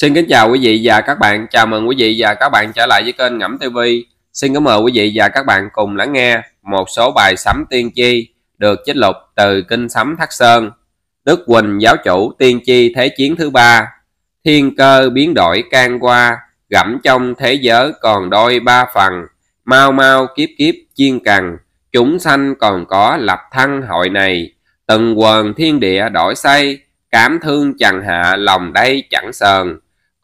Xin kính chào quý vị và các bạn. Chào mừng quý vị và các bạn trở lại với kênh Ngẫm TV. Xin cảm mời quý vị và các bạn cùng lắng nghe một số bài sấm tiên tri được trích lục từ kinh sấm Thác Sơn. Đức Quỳnh giáo chủ tiên tri thế chiến thứ ba. Thiên cơ biến đổi can qua, gẫm trong thế giới còn đôi ba phần. Mau mau kiếp kiếp chiên cằn, chúng sanh còn có lập thân hội này. Từng quần thiên địa đổi xây, cảm thương chẳng hạ lòng đây chẳng sờn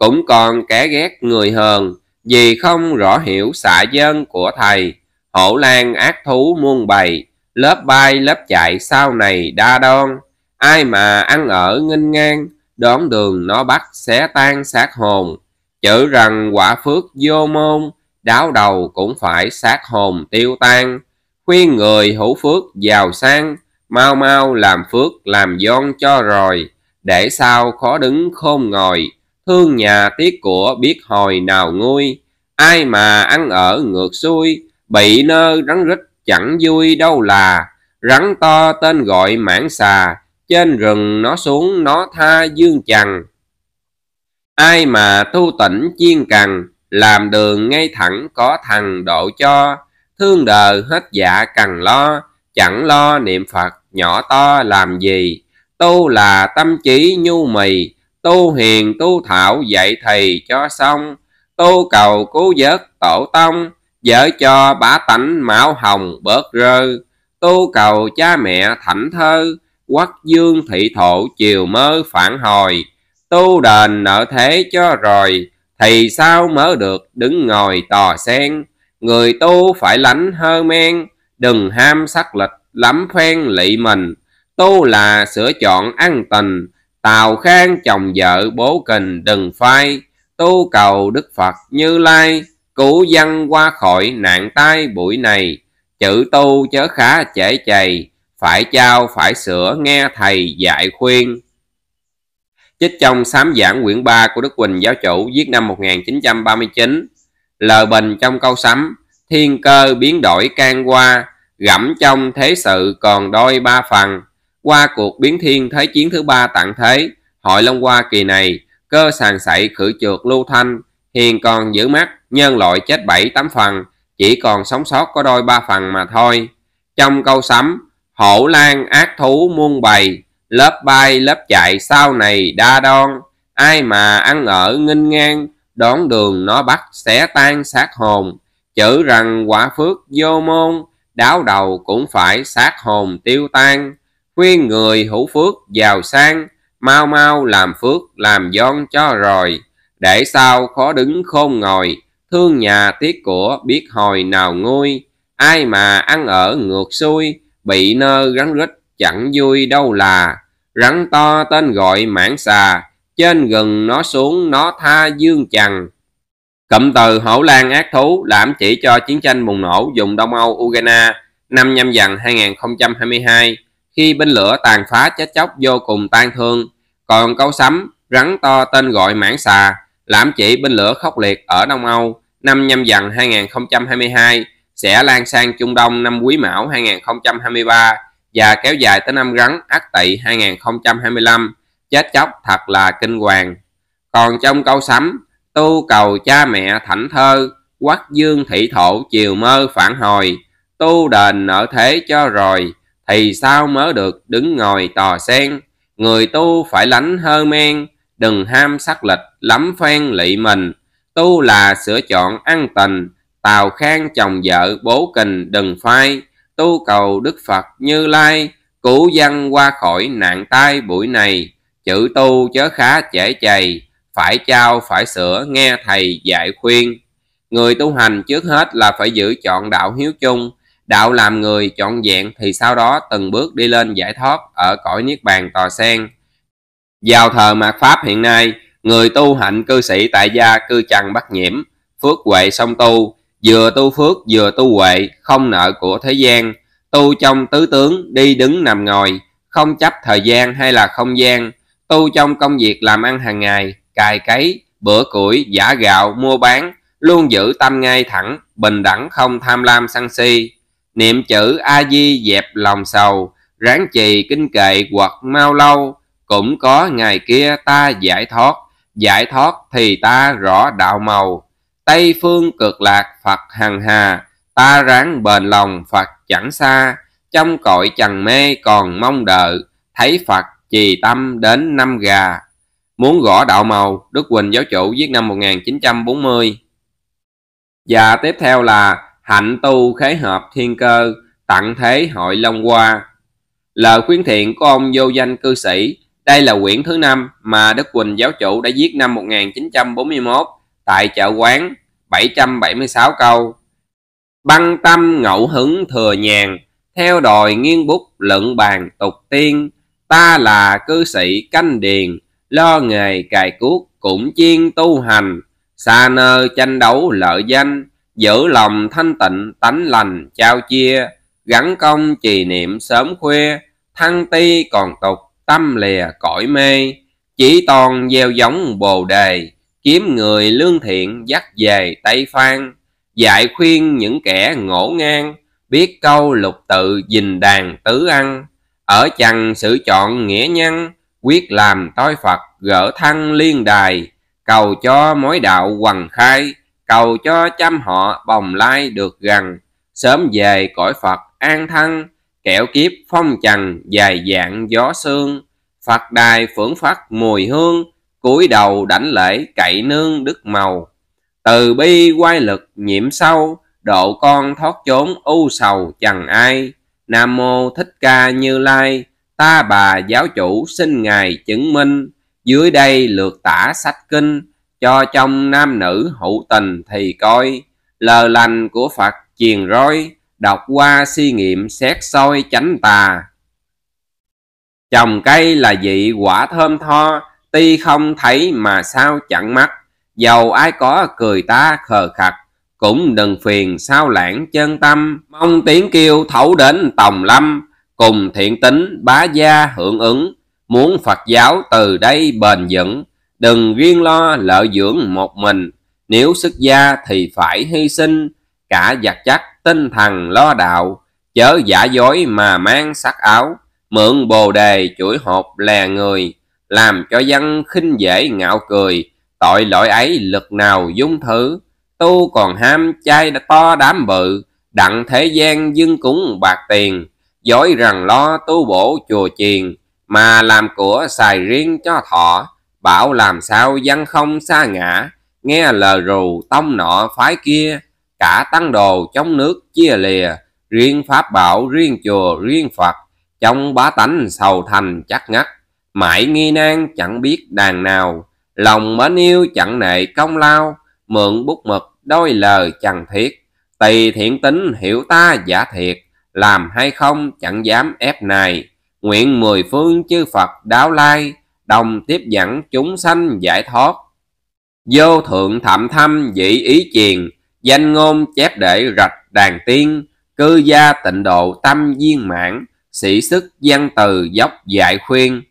cũng còn kẻ ghét người hờn vì không rõ hiểu xạ dân của thầy hổ lan ác thú muôn bày lớp bay lớp chạy sau này đa đoan ai mà ăn ở nghinh ngang đón đường nó bắt sẽ tan xác hồn chữ rằng quả phước vô môn đáo đầu cũng phải xác hồn tiêu tan khuyên người hữu phước giàu sang mau mau làm phước làm don cho rồi để sau khó đứng khôn ngồi thương nhà tiếc của biết hồi nào nguôi ai mà ăn ở ngược xuôi bị nơ rắn rít chẳng vui đâu là rắn to tên gọi mãn xà trên rừng nó xuống nó tha dương chằng ai mà tu tỉnh chiên cằn làm đường ngay thẳng có thằng độ cho thương đời hết dạ cần lo chẳng lo niệm phật nhỏ to làm gì tu là tâm trí nhu mì tu hiền tu thảo dạy thầy cho xong tu cầu cứu vớt tổ tông vợ cho bá tánh mão hồng bớt rơ tu cầu cha mẹ thảnh thơ quắc dương thị thổ chiều mơ phản hồi tu đền nợ thế cho rồi thì sao mới được đứng ngồi tò sen người tu phải lánh hơ men đừng ham sắc lịch lắm phen lị mình tu là sửa chọn ăn tình Tào Khang chồng vợ bố kình đừng phai, tu cầu Đức Phật như lai, cứu dân qua khỏi nạn tai bụi này, chữ tu chớ khá trễ chày, phải trao phải sửa nghe thầy dạy khuyên. Chích trong sám giảng quyển 3 của Đức Quỳnh Giáo Chủ viết năm 1939, Lời bình trong câu sắm, thiên cơ biến đổi can qua, gẫm trong thế sự còn đôi ba phần. Qua cuộc biến thiên Thế chiến thứ ba tặng thế, hội Long Hoa kỳ này, cơ sàn sậy khử trượt lưu thanh, hiền còn giữ mắt, nhân loại chết bảy tám phần, chỉ còn sống sót có đôi ba phần mà thôi. Trong câu sấm, hổ lan ác thú muôn bày, lớp bay lớp chạy sau này đa đon, ai mà ăn ở nghinh ngang, đón đường nó bắt sẽ tan sát hồn, chữ rằng quả phước vô môn, đáo đầu cũng phải sát hồn tiêu tan khuyên người hữu phước giàu sang mau mau làm phước làm gion cho rồi để sau khó đứng khôn ngồi thương nhà tiếc của biết hồi nào nguôi ai mà ăn ở ngược xuôi bị nơ rắn rít chẳng vui đâu là rắn to tên gọi mãn xà trên gừng nó xuống nó tha dương chằng cụm từ hổ lan ác thú làm chỉ cho chiến tranh bùng nổ vùng đông âu ukraine năm nhâm dần 2022 khi binh lửa tàn phá chết chóc vô cùng tan thương. Còn câu sấm, rắn to tên gọi mãn xà, lãm chỉ binh lửa khốc liệt ở Đông Âu năm nhâm dần 2022 sẽ lan sang Trung Đông năm Quý Mão 2023 và kéo dài tới năm rắn Ất Tỵ 2025, chết chóc thật là kinh hoàng. Còn trong câu sấm, tu cầu cha mẹ thảnh thơ, quắc dương thị thổ chiều mơ phản hồi, tu đền nợ thế cho rồi, thì sao mới được đứng ngồi tò sen người tu phải lánh hơ men đừng ham sắc lịch lắm phen lị mình tu là sửa chọn ăn tình tào khang chồng vợ bố kình đừng phai tu cầu đức phật như lai cứu dân qua khỏi nạn tai buổi này chữ tu chớ khá trễ chày phải trao phải sửa nghe thầy dạy khuyên người tu hành trước hết là phải giữ chọn đạo hiếu chung đạo làm người trọn vẹn thì sau đó từng bước đi lên giải thoát ở cõi niết bàn tòa sen vào thờ mạt pháp hiện nay người tu hạnh cư sĩ tại gia cư trần bắt nhiễm phước huệ song tu vừa tu phước vừa tu huệ không nợ của thế gian tu trong tứ tướng đi đứng nằm ngồi không chấp thời gian hay là không gian tu trong công việc làm ăn hàng ngày cài cấy bữa củi giả gạo mua bán luôn giữ tâm ngay thẳng bình đẳng không tham lam sân si niệm chữ a di dẹp lòng sầu ráng trì kinh kệ hoặc mau lâu cũng có ngày kia ta giải thoát giải thoát thì ta rõ đạo màu tây phương cực lạc phật hằng hà ta ráng bền lòng phật chẳng xa trong cõi trần mê còn mong đợi thấy phật trì tâm đến năm gà muốn gõ đạo màu đức quỳnh giáo chủ viết năm 1940 và tiếp theo là hạnh tu khế hợp thiên cơ, tặng thế hội Long Hoa. Lời khuyến thiện của ông vô danh cư sĩ, đây là quyển thứ năm mà Đức Quỳnh giáo chủ đã viết năm 1941 tại chợ quán 776 câu. Băng tâm ngẫu hứng thừa nhàn, theo đòi nghiên bút luận bàn tục tiên, ta là cư sĩ canh điền, lo nghề cài cuốc cũng chiên tu hành, xa nơ tranh đấu lợi danh, giữ lòng thanh tịnh tánh lành trao chia gắn công trì niệm sớm khuya thăng ti còn tục tâm lìa cõi mê chỉ toàn gieo giống bồ đề kiếm người lương thiện dắt về tây phan dạy khuyên những kẻ ngổ ngang biết câu lục tự dình đàn tứ ăn ở chằng sự chọn nghĩa nhân quyết làm tối phật gỡ thăng liên đài cầu cho mối đạo hoằng khai cầu cho trăm họ bồng lai được gần, sớm về cõi Phật an thân, kẻo kiếp phong trần dài dạng gió sương. Phật đài phưởng phát mùi hương, cúi đầu đảnh lễ cậy nương đức màu. Từ bi quay lực nhiễm sâu, độ con thoát chốn u sầu chẳng ai. Nam mô thích ca như lai, ta bà giáo chủ xin ngài chứng minh. Dưới đây lược tả sách kinh, cho trong nam nữ hữu tình thì coi lời lành của phật truyền rối đọc qua suy nghiệm xét soi chánh tà trồng cây là vị quả thơm tho tuy không thấy mà sao chẳng mắt dầu ai có cười ta khờ khặt cũng đừng phiền sao lãng chân tâm mong tiếng kêu thấu đến tòng lâm cùng thiện tính bá gia hưởng ứng muốn phật giáo từ đây bền vững đừng riêng lo lợi dưỡng một mình nếu xuất gia thì phải hy sinh cả vật chất tinh thần lo đạo chớ giả dối mà mang sắc áo mượn bồ đề chuỗi hộp lè người làm cho dân khinh dễ ngạo cười tội lỗi ấy lực nào dung thứ tu còn ham chay đã to đám bự đặng thế gian dưng cúng bạc tiền dối rằng lo tu bổ chùa chiền mà làm của xài riêng cho thọ bảo làm sao dân không xa ngã, nghe lời rù tông nọ phái kia, cả tăng đồ chống nước chia lìa, riêng pháp bảo, riêng chùa, riêng Phật, trong bá tánh sầu thành chắc ngắt, mãi nghi nan chẳng biết đàn nào, lòng mến yêu chẳng nệ công lao, mượn bút mực đôi lời chẳng thiết, tùy thiện tính hiểu ta giả thiệt, làm hay không chẳng dám ép này, nguyện mười phương chư Phật đáo lai, đồng tiếp dẫn chúng sanh giải thoát. Vô thượng thạm thâm dị ý chiền, danh ngôn chép để rạch đàn tiên, cư gia tịnh độ tâm viên mãn, sĩ sức văn từ dốc dạy khuyên.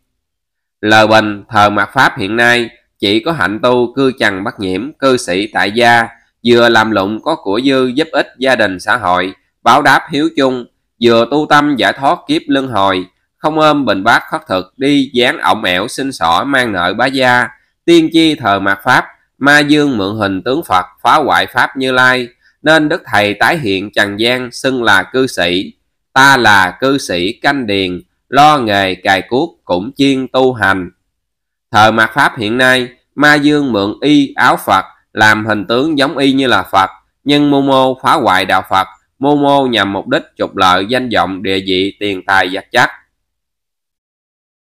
lờ bình thờ mặt Pháp hiện nay chỉ có hạnh tu cư trần bất nhiễm, cư sĩ tại gia, vừa làm lụng có của dư giúp ích gia đình xã hội, báo đáp hiếu chung, vừa tu tâm giải thoát kiếp luân hồi, không ôm bình bát khất thực đi dán ổng ẻo xin xỏ mang nợ bá gia tiên chi thờ mạt pháp ma dương mượn hình tướng phật phá hoại pháp như lai nên đức thầy tái hiện trần gian xưng là cư sĩ ta là cư sĩ canh điền lo nghề cài cuốc cũng chuyên tu hành thờ mạt pháp hiện nay ma dương mượn y áo phật làm hình tướng giống y như là phật nhưng mô phá hoại đạo phật mô nhằm mục đích trục lợi danh vọng địa vị tiền tài vật chất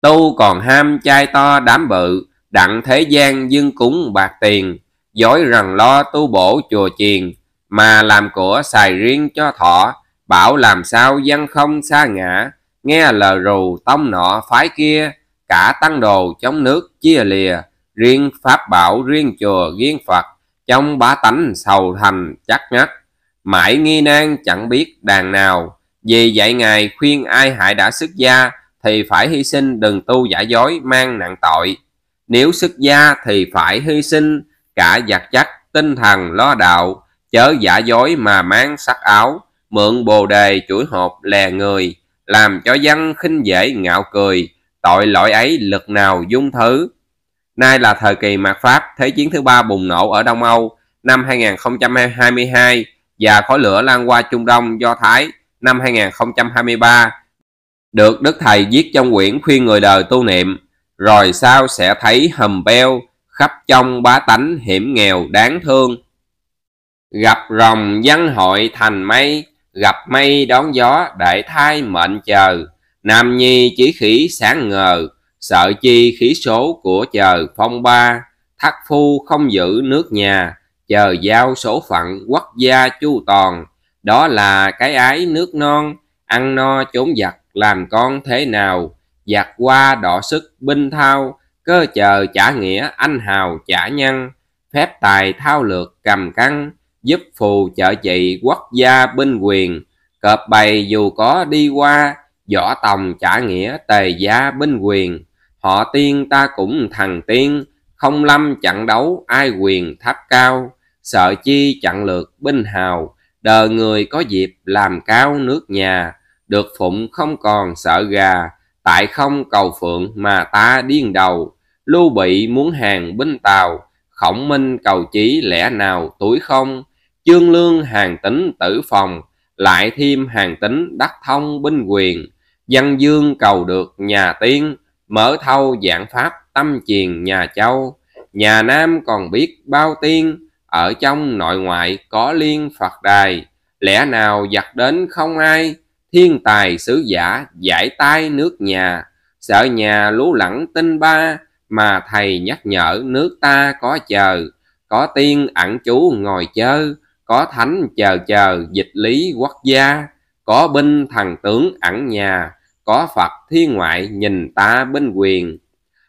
tu còn ham chai to đám bự đặng thế gian dương cúng bạc tiền dối rằng lo tu bổ chùa chiền mà làm của xài riêng cho thọ bảo làm sao dân không xa ngã nghe lờ rù tông nọ phái kia cả tăng đồ chống nước chia lìa riêng pháp bảo riêng chùa riêng phật trong bá tánh sầu thành chắc ngắt mãi nghi nan chẳng biết đàn nào vì vậy ngài khuyên ai hại đã xuất gia thì phải hy sinh đừng tu giả dối mang nặng tội. Nếu xuất gia thì phải hy sinh cả vật chất, tinh thần lo đạo, chớ giả dối mà mang sắc áo, mượn bồ đề chuỗi hộp lè người, làm cho dân khinh dễ ngạo cười, tội lỗi ấy lực nào dung thứ. Nay là thời kỳ mạt Pháp, Thế chiến thứ ba bùng nổ ở Đông Âu năm 2022 và khói lửa lan qua Trung Đông Do Thái năm 2023 được Đức Thầy viết trong quyển khuyên người đời tu niệm, rồi sau sẽ thấy hầm beo, khắp trong bá tánh hiểm nghèo đáng thương. Gặp rồng văn hội thành mây, gặp mây đón gió đại thai mệnh chờ, nam nhi chỉ khỉ sáng ngờ, sợ chi khí số của chờ phong ba, thắt phu không giữ nước nhà, chờ giao số phận quốc gia chu toàn, đó là cái ái nước non, ăn no chốn giặc làm con thế nào giặc qua đỏ sức binh thao cơ chờ trả nghĩa anh hào trả nhân phép tài thao lược cầm căng giúp phù trợ trị quốc gia binh quyền cợp bày dù có đi qua võ tòng trả nghĩa tề gia binh quyền họ tiên ta cũng thằng tiên không lâm chặn đấu ai quyền tháp cao sợ chi chặn lược binh hào đời người có dịp làm cao nước nhà được phụng không còn sợ gà, tại không cầu phượng mà ta điên đầu. Lưu bị muốn hàng binh tàu, khổng minh cầu chí lẽ nào tuổi không. Chương lương hàng tính tử phòng, lại thêm hàng tính đắc thông binh quyền. dân dương cầu được nhà tiên, mở thâu giảng pháp tâm triền nhà châu. Nhà nam còn biết bao tiên, ở trong nội ngoại có liên Phật đài. Lẽ nào giặc đến không ai, thiên tài sứ giả giải tai nước nhà sợ nhà lú lẳng tin ba mà thầy nhắc nhở nước ta có chờ có tiên ẩn chú ngồi chơi có thánh chờ chờ dịch lý quốc gia có binh thần tướng ẩn nhà có phật thiên ngoại nhìn ta binh quyền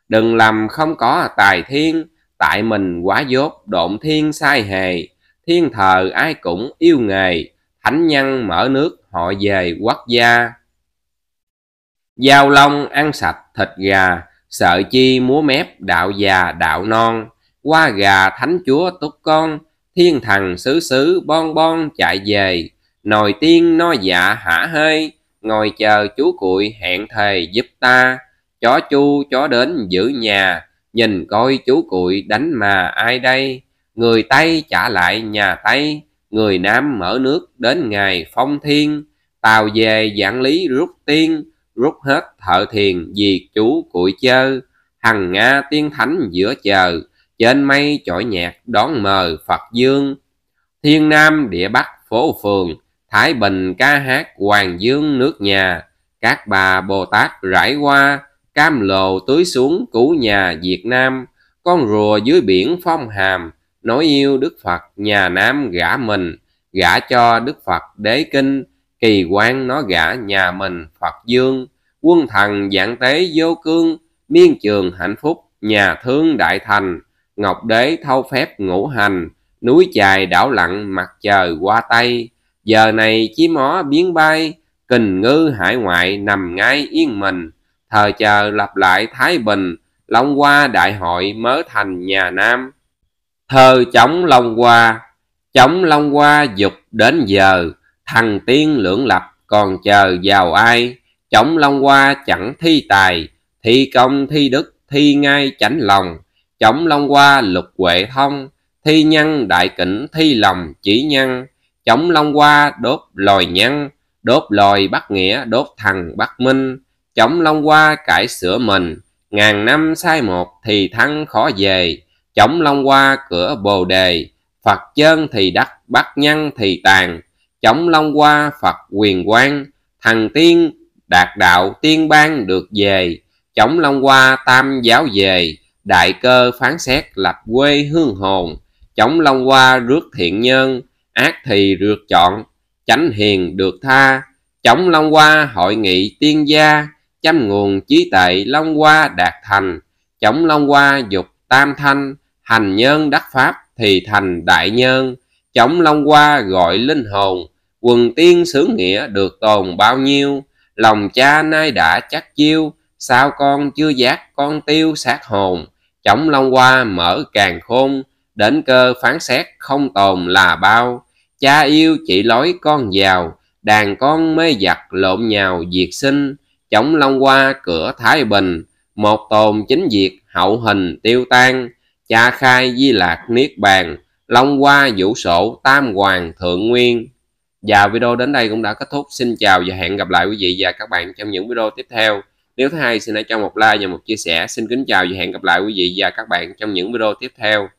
đừng làm không có tài thiên tại mình quá dốt độn thiên sai hề thiên thờ ai cũng yêu nghề thánh nhân mở nước họ về quốc gia. Giao long ăn sạch thịt gà, sợ chi múa mép đạo già đạo non, qua gà thánh chúa túc con, thiên thần xứ xứ bon bon chạy về, nồi tiên no dạ hả hơi, ngồi chờ chú cuội hẹn thề giúp ta, chó chu chó đến giữ nhà, nhìn coi chú cuội đánh mà ai đây, người Tây trả lại nhà Tây, người Nam mở nước đến ngày phong thiên, tàu về giảng lý rút tiên, rút hết thợ thiền diệt chú cụi chơ, hằng Nga tiên thánh giữa chờ, trên mây chọi nhạc đón mời Phật Dương, thiên Nam địa Bắc phố phường, Thái Bình ca hát Hoàng Dương nước nhà, các bà Bồ Tát rải qua, cam lồ tưới xuống cứu nhà Việt Nam, con rùa dưới biển phong hàm, nói yêu Đức Phật nhà Nam gả mình, gả cho Đức Phật đế kinh, kỳ quan nó gả nhà mình Phật Dương, quân thần dạng tế vô cương, miên trường hạnh phúc, nhà thương đại thành, ngọc đế thâu phép ngũ hành, núi chài đảo lặng mặt trời qua tây, giờ này chim ó biến bay, kình ngư hải ngoại nằm ngay yên mình, thờ chờ lặp lại Thái Bình, long qua đại hội mới thành nhà Nam. Thơ chống Long Hoa Chống Long Hoa dục đến giờ Thằng tiên lưỡng lập còn chờ vào ai Chống Long Hoa chẳng thi tài Thi công thi đức thi ngay chánh lòng Chống Long Hoa lục huệ thông Thi nhân đại kỉnh thi lòng chỉ nhân Chống Long Hoa đốt lòi nhân Đốt lòi bắt nghĩa đốt thằng bắt minh Chống Long Hoa cải sửa mình Ngàn năm sai một thì thắng khó về Chổng long qua cửa bồ đề, Phật chân thì đắc, bắt nhăn thì tàn. Chổng long qua Phật quyền quang, thần tiên đạt đạo tiên ban được về. Chổng long qua tam giáo về, Đại cơ phán xét lập quê hương hồn. Chổng long qua rước thiện nhân, Ác thì rượt chọn, chánh hiền được tha. Chổng long qua hội nghị tiên gia, Chăm nguồn trí tệ long qua đạt thành. Chổng long qua dục tam thanh hành nhân đắc pháp thì thành đại nhân chống long qua gọi linh hồn quần tiên sướng nghĩa được tồn bao nhiêu lòng cha nay đã chắc chiêu sao con chưa giác con tiêu sát hồn chống long qua mở càng khôn đến cơ phán xét không tồn là bao cha yêu chỉ lối con giàu đàn con mê giặc lộn nhào diệt sinh chống long qua cửa thái bình một tồn chính diệt hậu hình tiêu tan cha khai di lạc niết bàn long hoa vũ sổ tam hoàng thượng nguyên và video đến đây cũng đã kết thúc xin chào và hẹn gặp lại quý vị và các bạn trong những video tiếp theo nếu thấy hay xin hãy cho một like và một chia sẻ xin kính chào và hẹn gặp lại quý vị và các bạn trong những video tiếp theo